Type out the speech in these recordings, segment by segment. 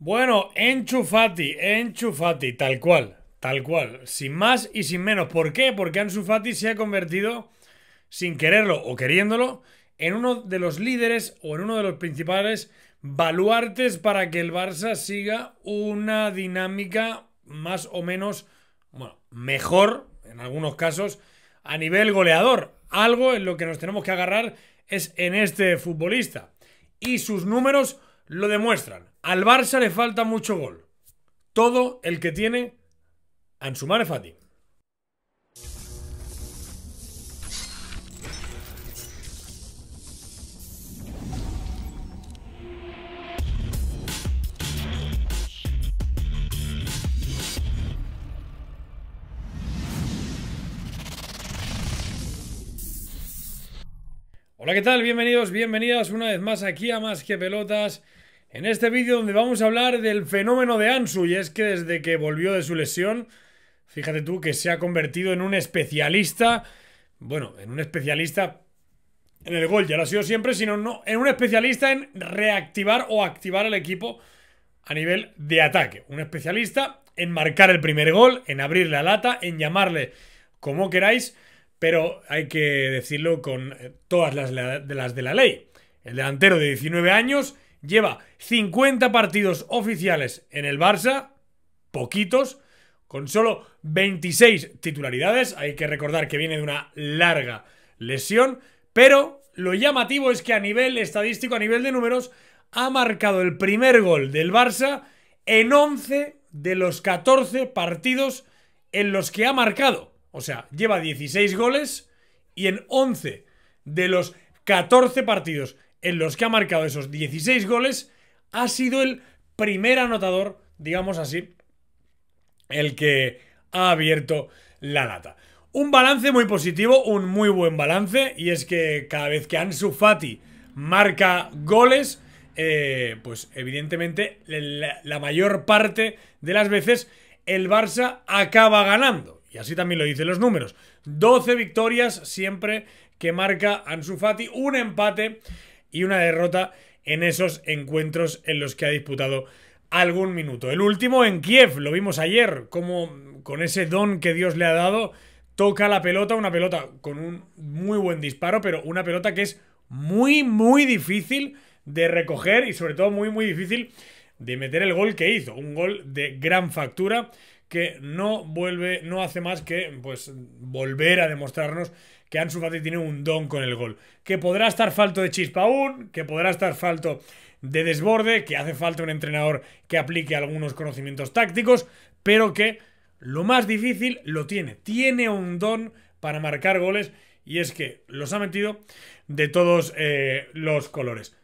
Bueno, Enchufati, Enchufati, tal cual, tal cual, sin más y sin menos. ¿Por qué? Porque Enchufati se ha convertido, sin quererlo o queriéndolo, en uno de los líderes o en uno de los principales baluartes para que el Barça siga una dinámica más o menos, bueno, mejor en algunos casos a nivel goleador. Algo en lo que nos tenemos que agarrar es en este futbolista. Y sus números lo demuestran. Al Barça le falta mucho gol. Todo el que tiene es Fati. Hola, ¿qué tal? Bienvenidos, bienvenidas una vez más aquí a Más que Pelotas. En este vídeo donde vamos a hablar del fenómeno de Ansu y es que desde que volvió de su lesión, fíjate tú que se ha convertido en un especialista, bueno, en un especialista en el gol, ya lo ha sido siempre, sino no, en un especialista en reactivar o activar al equipo a nivel de ataque, un especialista en marcar el primer gol, en abrir la lata, en llamarle como queráis, pero hay que decirlo con eh, todas las de las de la ley. El delantero de 19 años lleva 50 partidos oficiales en el Barça, poquitos, con solo 26 titularidades. Hay que recordar que viene de una larga lesión, pero lo llamativo es que a nivel estadístico, a nivel de números, ha marcado el primer gol del Barça en 11 de los 14 partidos en los que ha marcado. O sea, lleva 16 goles y en 11 de los 14 partidos en los que ha marcado esos 16 goles, ha sido el primer anotador, digamos así, el que ha abierto la lata. Un balance muy positivo, un muy buen balance, y es que cada vez que Ansu Fati marca goles, eh, pues evidentemente la, mayor parte de las veces el Barça acaba ganando. Y así también lo dicen los números. 12 victorias siempre que marca Ansu Fati, un empate y una derrota en esos encuentros en los que ha disputado algún minuto. El último en Kiev, lo vimos ayer, como con ese don que Dios le ha dado, toca la pelota, una pelota con un muy buen disparo, pero una pelota que es muy, muy difícil de recoger y sobre todo muy, muy difícil de meter el gol que hizo. Un gol de gran factura que no vuelve, no hace más que pues volver a demostrarnos que Ansu Fati tiene un don con el gol. Que podrá estar falto de chispa aún, que podrá estar falto de desborde, que hace falta un entrenador que aplique algunos conocimientos tácticos, pero que lo más difícil lo tiene. Tiene un don para marcar goles y es que los ha metido de todos eh, los colores.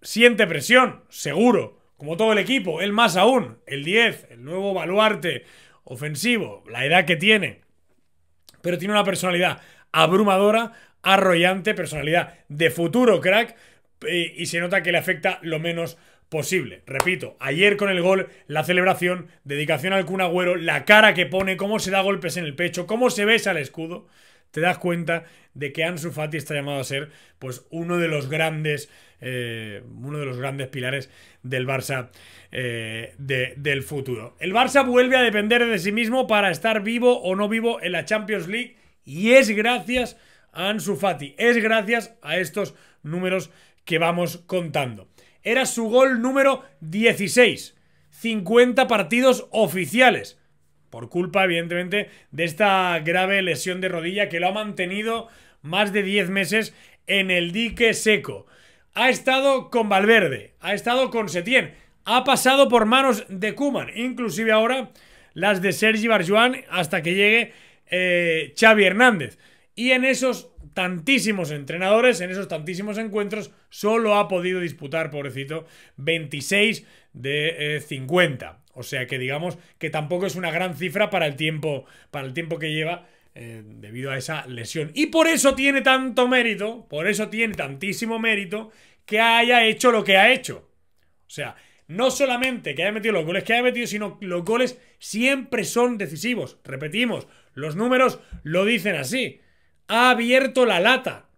Siente presión, seguro, como todo el equipo, él más aún, el 10, el nuevo baluarte ofensivo, la edad que tiene, pero tiene una personalidad abrumadora, arrollante, personalidad de futuro crack eh, y, se nota que le afecta lo menos posible. Repito, ayer con el gol, la celebración, dedicación al Kun la cara que pone, cómo se da golpes en el pecho, cómo se besa el escudo, te das cuenta de que Ansu Fati está llamado a ser pues uno de los grandes eh, uno de los grandes pilares del Barça eh, del futuro. El Barça vuelve a depender de sí mismo para estar vivo o no vivo en la Champions League y es gracias a Ansu Fati, es gracias a estos números que vamos contando. Era su gol número 16, 50 partidos oficiales, por culpa evidentemente de esta grave lesión de rodilla que lo ha mantenido más de 10 meses en el dique seco. Ha estado con Valverde, ha estado con Setién, ha pasado por manos de Kuman, inclusive ahora las de Sergi Barjuan hasta que llegue eh, Xavi Hernández. Y en esos tantísimos entrenadores, en esos tantísimos encuentros, solo ha podido disputar, pobrecito, 26 de 50. Eh, o sea que digamos que tampoco es una gran cifra para el tiempo, para el tiempo que lleva eh, debido a esa lesión. Y por eso tiene tanto mérito, por eso tiene tantísimo mérito que haya hecho lo que ha hecho. O sea, no solamente que haya metido los goles que haya metido, sino los goles siempre son decisivos. Repetimos, los números lo dicen así. Ha abierto la lata.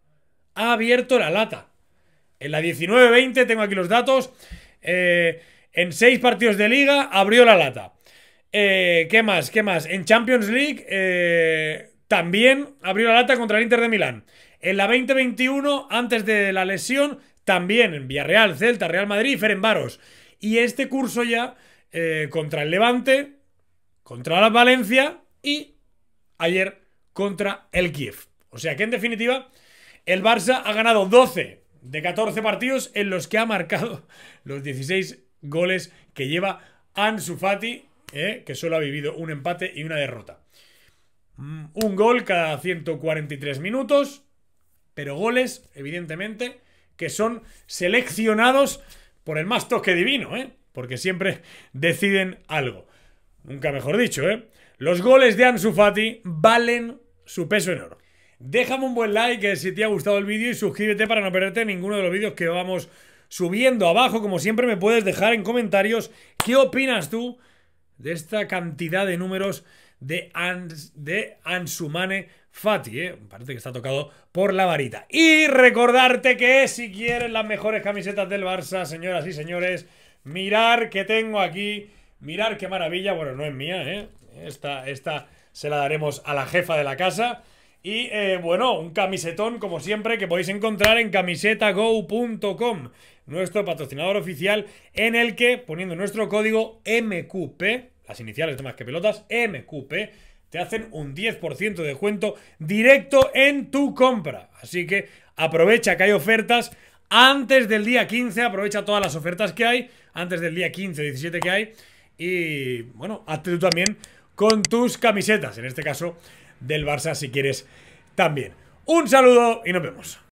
Ha abierto la lata. En la 19-20, tengo aquí los datos, eh, en seis partidos de liga abrió la lata. Eh, ¿Qué más? ¿Qué más? En Champions League eh, también abrió la lata contra el Inter de Milán. En la 20-21, antes de la lesión, también en Villarreal, Celta, Real Madrid y Ferenbaros. Y este curso ya eh, contra el Levante, contra la Valencia y ayer contra el Kiev. O sea que en definitiva, el Barça ha ganado 12 de 14 partidos en los que ha marcado los 16 goles que lleva Ansu Fati, eh, que solo ha vivido un empate y una derrota. Mm, un gol cada 143 minutos, pero goles, evidentemente, que son seleccionados por el más toque divino, ¿eh? Porque siempre deciden algo. Nunca mejor dicho, ¿eh? Los goles de Ansu Fati valen su peso en oro. Déjame un buen like eh, si te ha gustado el vídeo y suscríbete para no perderte ninguno de los vídeos que vamos subiendo abajo. Como siempre me puedes dejar en comentarios qué opinas tú de esta cantidad de números de, Ans, de Ansumane Fati, ¿eh? Parece que está tocado por la varita. Y recordarte que si quieres las mejores camisetas del Barça, señoras y señores, mirar que tengo aquí. Mirar qué maravilla. Bueno, no es mía, ¿eh? Esta, se la daremos a la jefa de la casa. Y eh, bueno, un camisetón, como siempre, que podéis encontrar en camisetago.com, nuestro patrocinador oficial, en el que, poniendo nuestro código MQP, las iniciales de más que pelotas, MQP, te hacen un 10% de descuento directo en tu compra. Así que aprovecha que hay ofertas antes del día 15, aprovecha todas las ofertas que hay, antes del día 15, 17 que hay. Y bueno, hazte tú también con tus camisetas, en este caso del Barça si quieres también. Un saludo y nos vemos.